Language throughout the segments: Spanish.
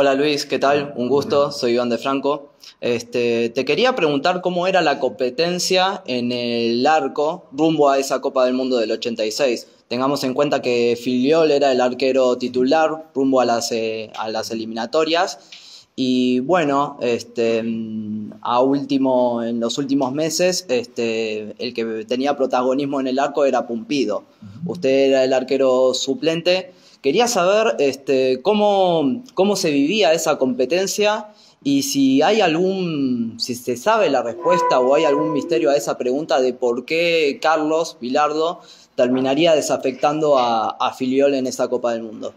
Hola Luis, ¿qué tal? Un gusto, soy Iván de Franco. Este, te quería preguntar cómo era la competencia en el arco rumbo a esa Copa del Mundo del 86. Tengamos en cuenta que Filiol era el arquero titular rumbo a las, eh, a las eliminatorias y bueno, este, mm, a último, en los últimos meses, este, el que tenía protagonismo en el arco era Pumpido. Usted era el arquero suplente. Quería saber este, cómo, cómo se vivía esa competencia y si hay algún, si se sabe la respuesta o hay algún misterio a esa pregunta de por qué Carlos Vilardo terminaría desafectando a, a Filiol en esa Copa del Mundo.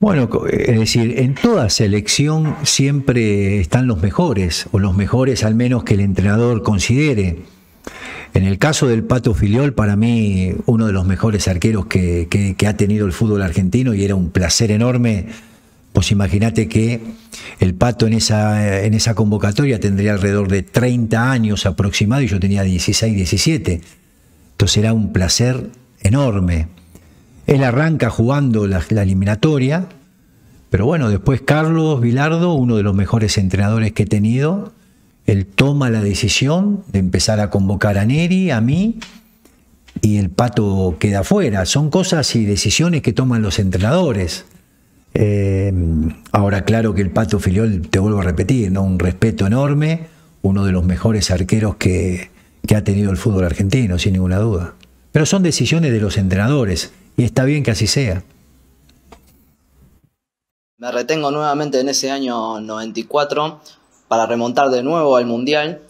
Bueno, es decir, en toda selección siempre están los mejores, o los mejores al menos que el entrenador considere. En el caso del Pato Filiol, para mí uno de los mejores arqueros que, ha tenido el fútbol argentino y era un placer enorme. Pues imagínate que el Pato en esa, en esa convocatoria tendría alrededor de 30 años aproximado y yo tenía 16, 17. Entonces era un placer enorme. Él arranca jugando la, eliminatoria, pero bueno, después Carlos Vilardo, uno de los mejores entrenadores que he tenido, él toma la decisión de empezar a convocar a Neri, a mí, y el pato queda afuera. Son cosas y decisiones que toman los entrenadores. Eh, ahora, claro que el pato Filiol, te vuelvo a repetir, ¿no? un respeto enorme, uno de los mejores arqueros que ha tenido el fútbol argentino, sin ninguna duda. Pero son decisiones de los entrenadores y está bien que así sea. Me retengo nuevamente en ese año 94 para remontar de nuevo al Mundial.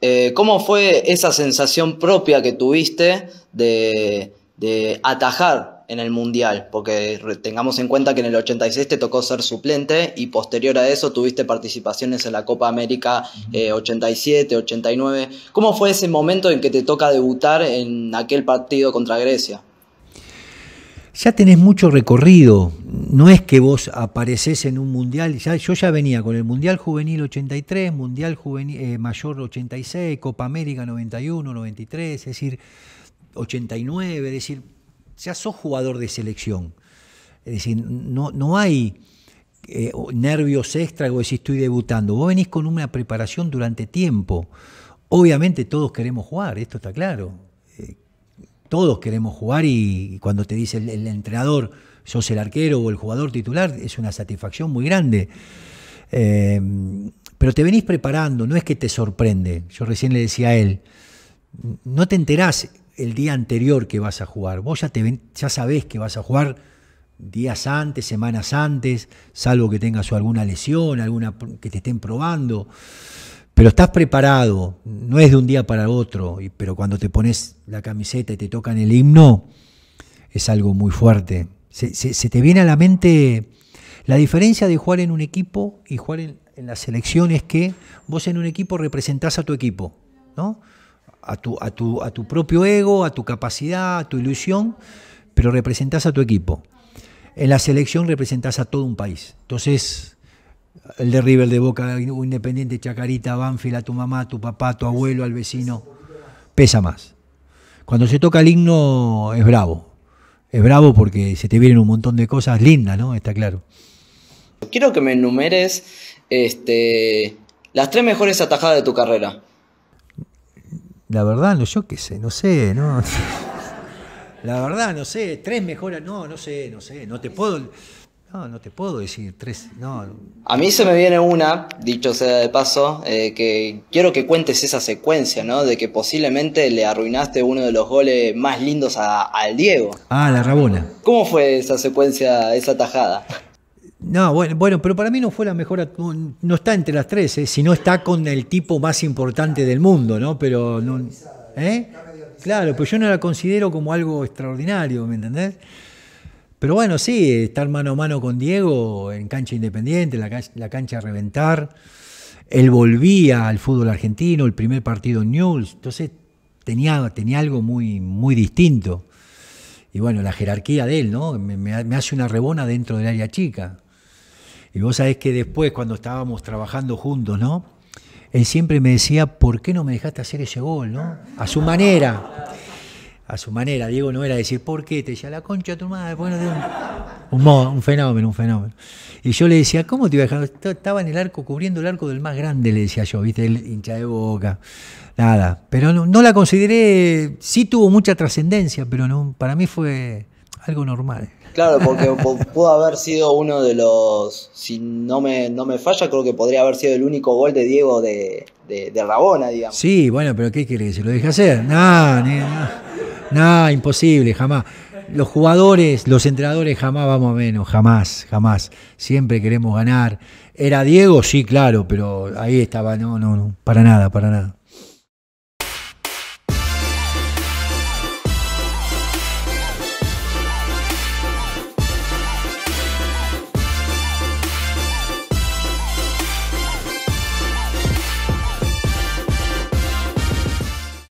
Eh, ¿Cómo fue esa sensación propia que tuviste de atajar en el Mundial, porque tengamos en cuenta que en el 86 te tocó ser suplente y posterior a eso tuviste participaciones en la Copa América 87, 89. Eh, ¿Cómo fue ese momento en que te toca debutar en aquel partido contra Grecia? Ya tenés mucho recorrido, no es que vos apareces en un mundial, yo ya venía con el Mundial Juvenil 83, Mundial juvenil, eh, Mayor 86, Copa América 91, 93, es decir, 89, es decir, ya sos jugador de selección. Es decir, no, no hay eh, nervios extra o si estoy debutando. Vos venís con una preparación durante tiempo. Obviamente todos queremos jugar, esto está claro. Eh, todos queremos jugar y, cuando te dice el, entrenador, sos el arquero o el jugador titular, es una satisfacción muy grande. Eh, pero te venís preparando, no es que te sorprende. Yo recién le decía a él, no te enterás el día anterior que vas a jugar. Vos ya, te, ya sabés que vas a jugar días antes, semanas antes, salvo que tengas alguna lesión, alguna que te estén probando. Pero estás preparado, no es de un día para otro, pero cuando te pones la camiseta y te tocan el himno, es algo muy fuerte. Se, te viene a la mente la diferencia de jugar en un equipo y jugar en, en la selección es que vos en un equipo representás a tu equipo, ¿no? a tu, propio ego, a tu capacidad, a tu ilusión, pero representás a tu equipo. En la selección representás a todo un país. Entonces, el de River, de Boca, Independiente, Chacarita, Banfield, a tu mamá, a tu papá, a tu abuelo, al vecino, pesa más. Cuando se toca el himno es bravo. Es bravo porque se te vienen un montón de cosas lindas, ¿no? Está claro. Quiero que me enumeres este, las tres mejores atajadas de tu carrera. La verdad, no, yo qué sé, no sé, no. La verdad, no sé, tres mejoras, no, no sé, no sé, no te puedo. No, no te puedo decir tres, no. A mí se me viene una, dicho sea de paso, eh, que quiero que cuentes esa secuencia, ¿no? De que posiblemente le arruinaste uno de los goles más lindos al Diego. Ah, la Rabona. ¿Cómo fue esa secuencia, esa tajada? No, bueno, pero para mí no fue la mejor, no está entre las tres, ¿eh? Si no está con el tipo más importante del mundo, ¿no? Pero no, ¿eh? Claro, pero yo no la considero como algo extraordinario, ¿me entendés? Pero bueno, sí, estar mano a mano con Diego en cancha independiente, la cancha, a reventar. Él volvía al fútbol argentino, el primer partido en News, entonces tenía, tenía algo muy, muy distinto. Y bueno, la jerarquía de él, ¿no? Me, me hace una rebona dentro del área chica. Y vos sabés que después, cuando estábamos trabajando juntos, ¿no? Él siempre me decía, ¿por qué no me dejaste hacer ese gol, ¿no? A su manera. A su manera, Diego no era decir, ¿por qué? Te decía, la concha tu madre, bueno, un, un, fenómeno, un fenómeno. Y yo le decía, ¿cómo te iba a dejar? Estaba en el arco, cubriendo el arco del más grande, le decía yo, ¿viste? El hincha de boca. Nada. Pero no, la consideré, sí tuvo mucha trascendencia, pero para mí fue algo normal. Claro, porque pudo haber sido uno de los, si no me, no me falla, creo que podría haber sido el único gol de Diego de, de, Rabona, digamos. Sí, bueno, pero ¿qué quiere que se lo deje hacer? Nada, nada, nah, imposible, jamás. Los jugadores, los entrenadores jamás vamos a menos, jamás, jamás. Siempre queremos ganar. ¿Era Diego? Sí, claro, pero ahí estaba, no, no, no, para nada, para nada.